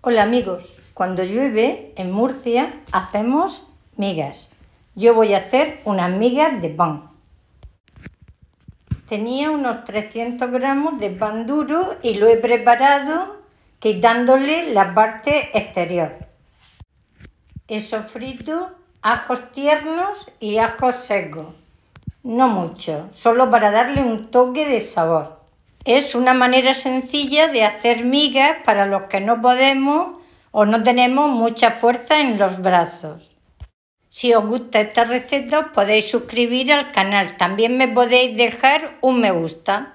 Hola amigos, cuando llueve en Murcia hacemos migas. Yo voy a hacer unas migas de pan. Tenía unos 300 gramos de pan duro y lo he preparado quitándole la parte exterior. He sofrito ajos tiernos y ajos secos. No mucho, solo para darle un toque de sabor. Es una manera sencilla de hacer migas para los que no podemos o no tenemos mucha fuerza en los brazos. Si os gusta esta receta podéis suscribir al canal. También me podéis dejar un me gusta.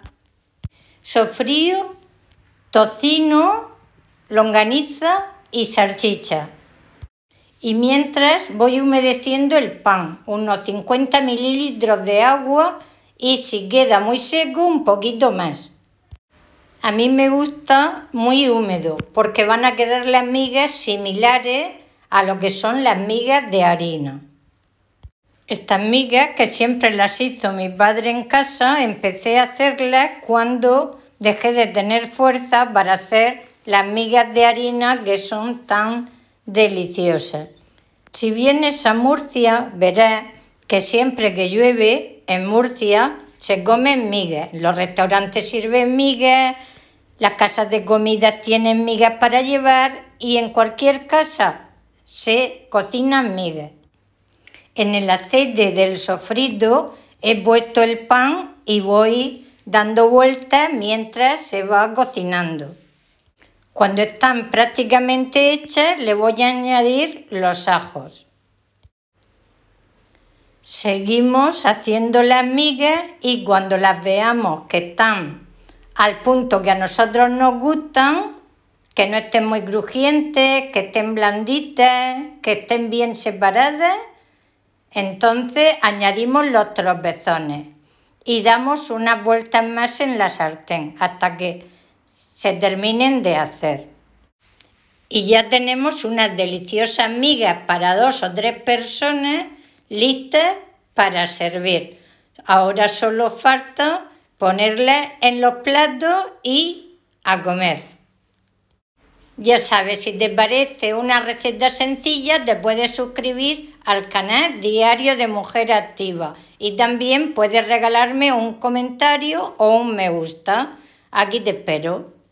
Sofrío, tocino, longaniza y salchicha. Y mientras voy humedeciendo el pan, unos 50 mililitros de agua y si queda muy seco un poquito más. A mí me gusta muy húmedo porque van a quedar las migas similares a lo que son las migas de harina. Estas migas que siempre las hizo mi padre en casa, empecé a hacerlas cuando dejé de tener fuerza para hacer las migas de harina que son tan deliciosas. Si vienes a Murcia, verás que siempre que llueve en Murcia se comen migas. Los restaurantes sirven migas, las casas de comida tienen migas para llevar y en cualquier casa se cocinan migas. En el aceite del sofrito he puesto el pan y voy dando vueltas mientras se va cocinando. Cuando están prácticamente hechas le voy a añadir los ajos. Seguimos haciendo las migas y cuando las veamos que están al punto que a nosotros nos gustan, que no estén muy crujientes, que estén blanditas, que estén bien separadas. Entonces añadimos los tropezones y damos unas vueltas más en la sartén hasta que se terminen de hacer. Y ya tenemos unas deliciosas migas para dos o tres personas listas para servir. Ahora solo falta Ponerle en los platos y a comer. Ya sabes, si te parece una receta sencilla, te puedes suscribir al canal Diario de Mujer Activa y también puedes regalarme un comentario o un me gusta. Aquí te espero.